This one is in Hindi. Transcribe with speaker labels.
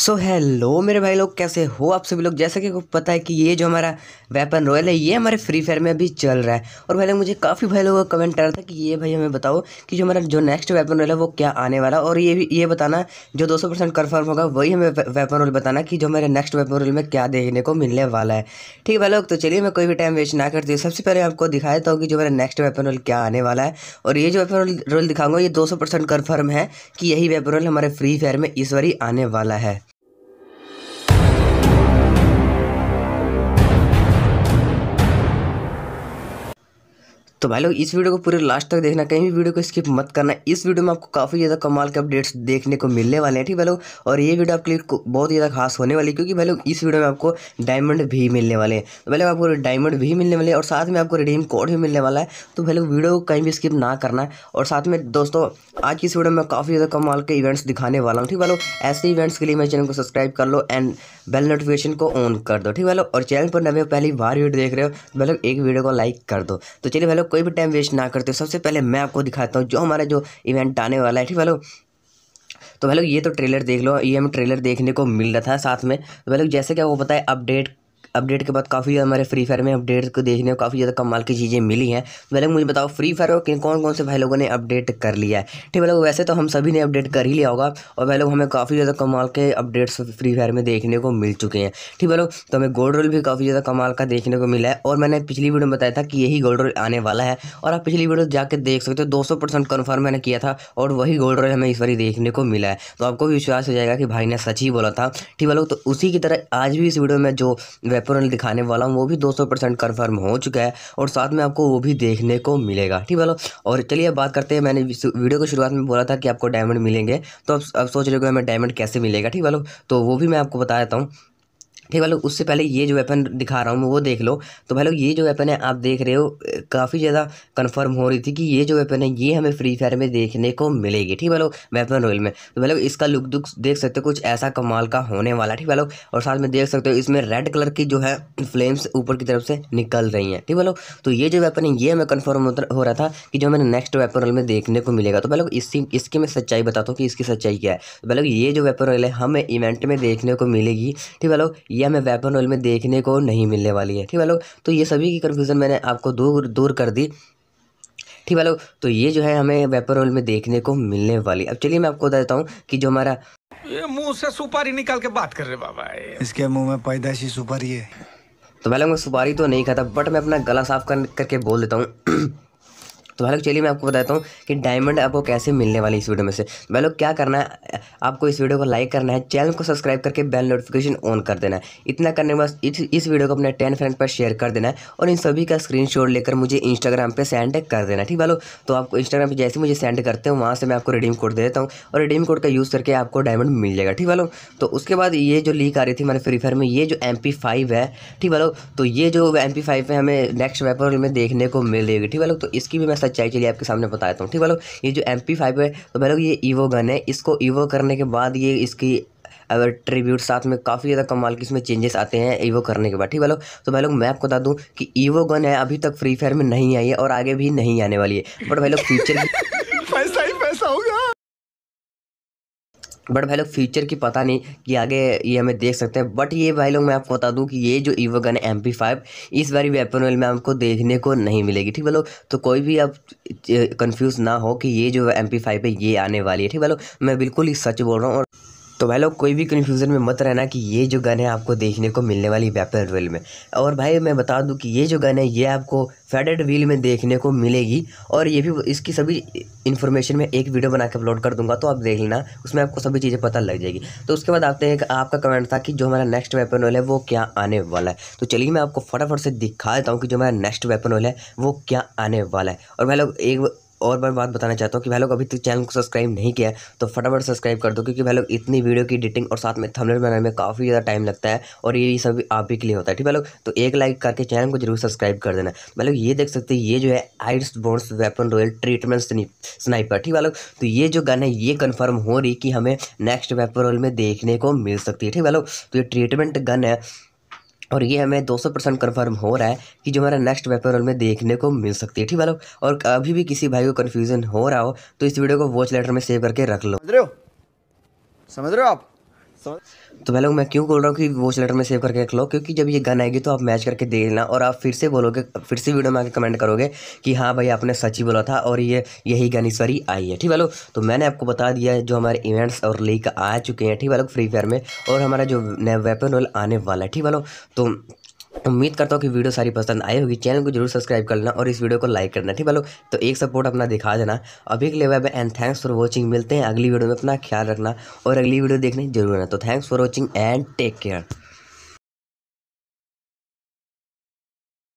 Speaker 1: सो so, हैलो मेरे भाई लोग कैसे हो आप सभी लोग जैसा कि आपको पता है कि ये जो हमारा वेपन रॉयल है ये हमारे फ्री फायर में अभी चल रहा है और भाई लोग मुझे काफ़ी भाई लोगों का कमेंट आ रहा था कि ये भाई हमें बताओ कि जो हमारा जो नेक्स्ट वेपन रॉयल है वो क्या आने वाला और ये भी ये बताना जो 200 परसेंट कन्फर्म होगा वही हमें वेपन रोल बताना कि जो हमारे नेक्स्ट वेपन रोल में क्या देखने को मिलने वाला है ठीक है भाई लोग तो चलिए मैं कोई भी टाइम वेस्ट ना करती हूँ सबसे पहले आपको दिखा देता हूँ कि जो मेरा नेक्स्ट वेपन रोल क्या आने वाला है और ये जो वेपन रोल दिखाऊंगा ये दो कन्फर्म है कि यही वेपन रोल हमारे फ्री फायर में इस बार आने वाला है तो भाई लोग इस वीडियो को पूरे लास्ट तक देखना कहीं भी वीडियो को स्किप मत करना इस वीडियो में आपको काफ़ी ज़्यादा कमाल के अपडेट्स देखने को मिलने वाले हैं ठीक भाई लोग और ये वीडियो आपके लिए बहुत ज़्यादा खास होने वाली है क्योंकि भाई लोग इस वीडियो में आपको डायमंड भी मिलने वाले हैं तो भाई लोग आपको डायमंड भी मिलने वाले और साथ में आपको रिडीम कोड भी मिलने वाला है तो भाई लोग वीडियो को कहीं भी स्किप ना करना और साथ में दोस्तों आज की इस वीडियो में काफ़ी ज़्यादा कमाल के इवेंट्स दिखाने वाला हूँ ठीक भाई लोग ऐसे इवेंट्स के लिए मेरे चैनल को सब्सक्राइब कर लो एंड बेल नोटिफिकेशन को ऑन कर दो ठीक भाई लोग और चैनल पर नवे पहली बार वीडियो देख रहे हो तो भाई लोग एक वीडियो को लाइक कर दो तो चलिए भाई लोग कोई भी टाइम वेस्ट ना करते हो सबसे पहले मैं आपको दिखाता हूँ जो हमारा जो इवेंट आने वाला है ठीक है तो भाई लोग ये तो ट्रेलर देख लो ये हमें ट्रेलर देखने को मिल रहा था साथ में तो भाई लोग जैसे क्या वो है अपडेट अपडेट के बाद काफ़ी हमारे फ्री फायर में अपडेट को देखने को काफ़ी ज़्यादा कमाल की चीज़ें मिली हैं पहले मुझे बताओ फ्री फायर और कौन कौन से भाई लोगों ने अपडेट कर लिया है ठीक है लोग मतलब वैसे तो हम सभी ने अपडेट कर ही लिया होगा और भाई लोग हमें काफ़ी ज़्यादा कमाल के अपडेट्स फ्री फायर में देखने को मिल चुके हैं ठीक है लोग मतलब तो हमें गोल्ड रोल भी काफ़ी ज़्यादा कमाल का देखने को मिला है और मैंने पिछली वीडियो में बताया था कि यही गोल्ड रोल आने वाला है और आप पिछली वीडियो जाकर देख सकते हो दो सौ परसेंट कन्फर्म मैंने किया था और वही गोल्ड रोल हमें इस बार देखने को मिला है तो आपको भी विश्वास हो जाएगा कि भाई ने सच ही बोला था ठीक है लोग मतलब तो उसी की तरह आज भी इस वीडियो में जो वेब हेडफोन दिखाने वाला हूँ वो भी 200 परसेंट कन्फर्म हो चुका है और साथ में आपको वो भी देखने को मिलेगा ठीक है और चलिए बात करते हैं मैंने वीडियो की शुरुआत में बोला था कि आपको डायमंड मिलेंगे तो अब, अब सोच रहे हो हमें डायमंड कैसे मिलेगा ठीक है तो वो भी मैं आपको बता देता हूँ ठीक है लोग उससे पहले ये जो वेपन दिखा रहा हूँ वो देख लो तो भाई लोग ये जो वेपन है आप देख रहे हो काफ़ी ज़्यादा कंफर्म हो रही थी कि ये जो वेपन है ये हमें फ्री फायर में देखने को मिलेगी ठीक है लोग वेपन रॉयल में तो भाई लोग इसका लुक दुक देख सकते हो कुछ ऐसा कमाल का होने वाला ठीक है लोग और साथ में देख सकते हो इसमें रेड कलर की जो है फ्लेम्स ऊपर की तरफ से निकल रही हैं ठीक है लोग तो ये जो वेपन है ये हमें कन्फर्म हो रहा था कि जो हमें नेक्स्ट वेपन रॉयल में देखने को मिलेगा तो भाई लोग इसकी इसकी मैं सच्चाई बताता हूँ कि इसकी सच्चाई क्या है तो भाई लोग ये जो वेपन रॉयल है हमें इवेंट में देखने को मिलेगी ठीक है लोग ये हमें वेपन ऑयल में देखने को नहीं मिलने वाली है ठीक है लोग तो ये सभी की कन्फ्यूज़न मैंने आपको दूर दूर कर दी ठीक है लोग तो ये जो है हमें वेपन ऑयल में देखने को मिलने वाली अब चलिए मैं आपको बता देता हूँ कि जो हमारा ये मुंह से सुपारी निकाल के बात कर रहे बाबा इसके मुंह में पैदाशी सुपारी है तो मैं लोग सुपारी तो नहीं खाता बट मैं अपना गला साफ कर करके बोल देता हूँ तो भाई लोग चलिए मैं आपको बताता हूँ कि डायमंड आपको कैसे मिलने वाली इस वीडियो में से भाई तो लोग क्या करना है आपको इस वीडियो को लाइक करना है चैनल को सब्सक्राइब करके बेल नोटिफिकेशन ऑन कर देना है इतना करने के बाद इस, वीडियो को अपने टेन फ्रेंड पर शेयर कर देना है और इन सभी का स्क्रीन लेकर मुझे इंस्टाग्राम पर सेंड कर देना है ठीक भाई लोग तो आपको इंस्टाग्राम पर जैसे मुझे सेंड करते हैं वहाँ से मैं आपको रिडीम कोड दे देता हूँ और रिडीम कोड का यूज़ करके आपको डायमंड मिल जाएगा ठीक भाई लोग तो उसके बाद ये जो लीक आ रही थी हमारे फ्री फायर में ये जो एम है ठीक भाई लोग तो ये जो एम पी है हमें नेक्स्ट वेपर में देखने को मिलेगी ठीक भाई लोग तो इसकी भी मैं कैसा चाहिए चलिए आपके सामने बताता हूँ ठीक है लोग ये जो एम है तो भाई लोग ये ईवो गन है इसको ईवो करने के बाद ये इसकी अगर ट्रिब्यूट साथ में काफ़ी ज़्यादा कमाल की इसमें चेंजेस आते हैं ईवो करने के बाद ठीक है लोग तो भाई लोग मैं आपको बता दूं कि ईवो गन है अभी तक फ्री फायर में नहीं आई है और आगे भी नहीं आने वाली है बट भाई लोग फ्यूचर पैसा ही पैसा होगा बट भाई लोग फ्यूचर की पता नहीं कि आगे ये हमें देख सकते हैं बट ये भाई लोग मैं आपको बता दूं कि ये जो ईवो गन एम पी फाइव इस बारी वेपन वेल में आपको देखने को नहीं मिलेगी ठीक भाई लोग तो कोई भी आप कंफ्यूज ना हो कि ये जो एम पी फाइव है ये आने वाली है ठीक भाई लोग मैं बिल्कुल ही सच बोल रहा हूँ और तो भाई लोग कोई भी कन्फ्यूज़न में मत रहना कि ये जो गन है आपको देखने को मिलने वाली वेपन रेल में और भाई मैं बता दूं कि ये जो गन है ये आपको फेडेड व्हील में देखने को मिलेगी और ये भी इसकी सभी इन्फॉर्मेशन में एक वीडियो बना के अपलोड कर दूंगा तो आप देख लेना उसमें आपको सभी चीज़ें पता लग जाएगी तो उसके बाद आते हैं आपका कमेंट था कि जो हमारा नेक्स्ट वेपन ऑयल है वो क्या आने वाला है तो चलिए मैं आपको फटाफट से दिखा देता हूँ कि जो हमारा नेक्स्ट वेपन ऑयल है वो क्या आने वाला है और भाई लोग एक और मैं बात बताना चाहता हूँ कि भाई लोग अभी तक चैनल को सब्सक्राइब नहीं किया है तो फटाफट सब्सक्राइब कर दो क्योंकि भाई लोग इतनी वीडियो की एडिटिंग और साथ में थंबनेल बनाने में काफ़ी ज़्यादा टाइम लगता है और ये सब आप ही के लिए होता है ठीक है लोग तो एक लाइक करके चैनल को जरूर सब्सक्राइब कर देना भाई लोग ये देख सकते हैं ये जो है आइट्स बोर्ड्स वेपन रॉयल ट्रीटमेंट स्नाइपर ठीक है लोग तो ये जो गन है ये कन्फर्म हो रही कि हमें नेक्स्ट वेपन रॉयल में देखने को मिल सकती है ठीक है लोग तो ये ट्रीटमेंट गन है और ये हमें 200 परसेंट कन्फर्म हो रहा है कि जो हमारा नेक्स्ट वेपर रोल में देखने को मिल सकती है ठीक है और अभी भी किसी भाई को कन्फ्यूजन हो रहा हो तो इस वीडियो को वॉच लेटर में सेव करके रख लो समझ रहे हो समझ रहे हो आप तो मैं लोग मैं क्यों बोल रहा हूँ कि वॉच लेटर में सेव करके रख लो क्योंकि जब ये गन आएगी तो आप मैच करके देख लेना और आप फिर से बोलोगे फिर से वीडियो में आके कमेंट करोगे कि हाँ भाई आपने सच ही बोला था और ये यही गन इस आई है ठीक है लोग तो मैंने आपको बता दिया जो हमारे इवेंट्स और लीक आ चुके हैं ठीक है लोग फ्री फायर में और हमारा जो वेपन रोल आने वाला है ठीक है लोग तो उम्मीद करता हूँ कि वीडियो सारी पसंद आई होगी चैनल को जरूर सब्सक्राइब करना और इस वीडियो को लाइक करना ठीक है लोग तो एक सपोर्ट अपना दिखा देना अभी के लिए वेब एंड थैंक्स फॉर वॉचिंग मिलते हैं अगली वीडियो में अपना ख्याल रखना और अगली वीडियो देखने जरूर रहना तो thanks for watching and take care